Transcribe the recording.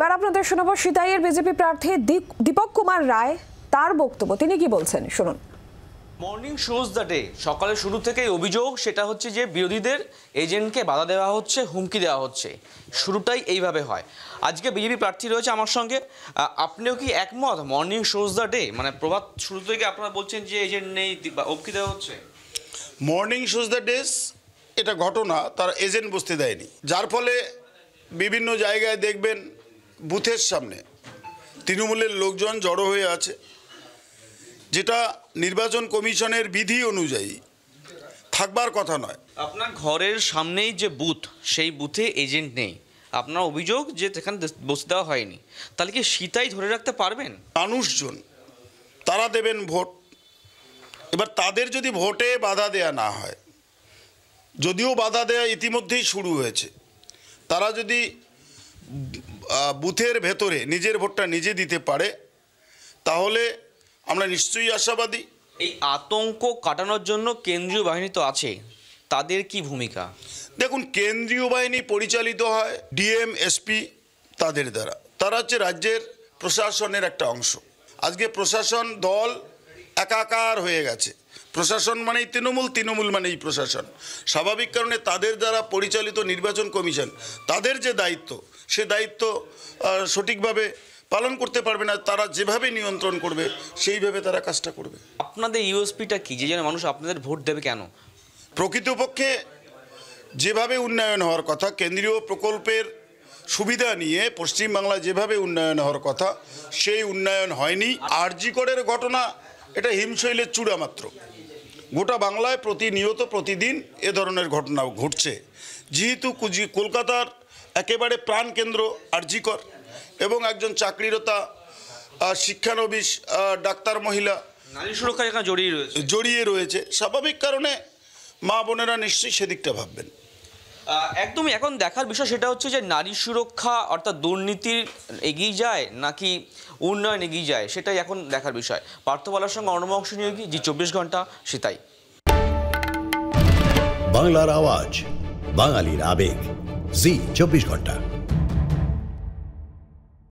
এবার আপনাদের শোনাবো সিতাইয়ের বিজেপি প্রার্থী দীপক কুমার রায় তার বক্তব্য তিনি কি বলছেন শুনুন মর্নিং শোজ দ্য ডে সকালে শুরু থেকেই অভিযোগ সেটা হচ্ছে যে বিরোধীদের এজেন্টকে বাধা দেওয়া হচ্ছে হুমকি দেওয়া হচ্ছে শুরুটাই এইভাবে হয় আজকে বিজেপি প্রার্থী রয়েছে আমার সঙ্গে আপনিও কি একমত মর্নিং শোজ দ্য ডে মানে প্রভাত শুরু থেকে আপনারা বলছেন যে এজেন্ট নেই হুমকি দেওয়া হচ্ছে মর্নিং শোজ দ্য ডেস এটা ঘটনা তার এজেন্ট বসতে দেয়নি যার ফলে বিভিন্ন জায়গায় দেখবেন বুথের সামনে তৃণমূলের লোকজন জড়ো হয়ে আছে যেটা নির্বাচন কমিশনের বিধি অনুযায়ী থাকবার কথা নয় আপনার ঘরের সামনেই যে বুথ সেই বুথে এজেন্ট নেই আপনার অভিযোগ যে সেখানে বসে দেওয়া হয়নি তাহলে কি সীতাই ধরে রাখতে পারবেন মানুষজন তারা দেবেন ভোট এবার তাদের যদি ভোটে বাধা দেয়া না হয় যদিও বাধা দেয়া ইতিমধ্যেই শুরু হয়েছে তারা যদি বুথের ভেতরে নিজের ভোটটা নিজে দিতে পারে তাহলে আমরা নিশ্চয়ই আশাবাদী এই আতঙ্ক কাটানোর জন্য কেন্দ্রীয় বাহিনী তো আছে তাদের কি ভূমিকা দেখুন কেন্দ্রীয় বাহিনী পরিচালিত হয় ডিএম এসপি তাদের দ্বারা তারা হচ্ছে রাজ্যের প্রশাসনের একটা অংশ আজকে প্রশাসন দল একাকার হয়ে গেছে প্রশাসন মানেই তৃণমূল তৃণমূল মানেই প্রশাসন স্বাভাবিক কারণে তাদের দ্বারা পরিচালিত নির্বাচন কমিশন তাদের যে দায়িত্ব সে দায়িত্ব সঠিকভাবে পালন করতে পারবে না তারা যেভাবে নিয়ন্ত্রণ করবে সেইভাবে তারা কাজটা করবে আপনাদের ইউএসপিটা কি যে যেন মানুষ আপনাদের ভোট দেবে কেন প্রকৃতপক্ষে যেভাবে উন্নয়ন হওয়ার কথা কেন্দ্রীয় প্রকল্পের সুবিধা নিয়ে পশ্চিমবাংলা যেভাবে উন্নয়ন হওয়ার কথা সেই উন্নয়ন হয়নি আরজি করের ঘটনা এটা হিমশৈলের চূড়া মাত্র গোটা বাংলায় প্রতিনিয়ত প্রতিদিন এ ধরনের ঘটনা ঘটছে যেহেতু কুজি কলকাতার একেবারে প্রাণকেন্দ্র আরজিকর এবং একজন চাকরিরতা শিক্ষানবিস ডাক্তার মহিলা নারী সুরক্ষা জড়িয়ে রয়েছে জড়িয়ে রয়েছে স্বাভাবিক কারণে মা বোনেরা নিশ্চয়ই সেদিকটা ভাববেন একদমই এখন দেখার বিষয় সেটা হচ্ছে যে নারী সুরক্ষা অর্থাৎ দুর্নীতির এগিয়ে যায় নাকি উন্নয়ন এগিয়ে যায় সেটাই এখন দেখার বিষয় পার্থবালার সঙ্গে নিয়ে নিয়োগী যে চব্বিশ ঘন্টা সেটাই বাংলার আওয়াজ বাঙালির আবেগ জি চব্বিশ ঘন্টা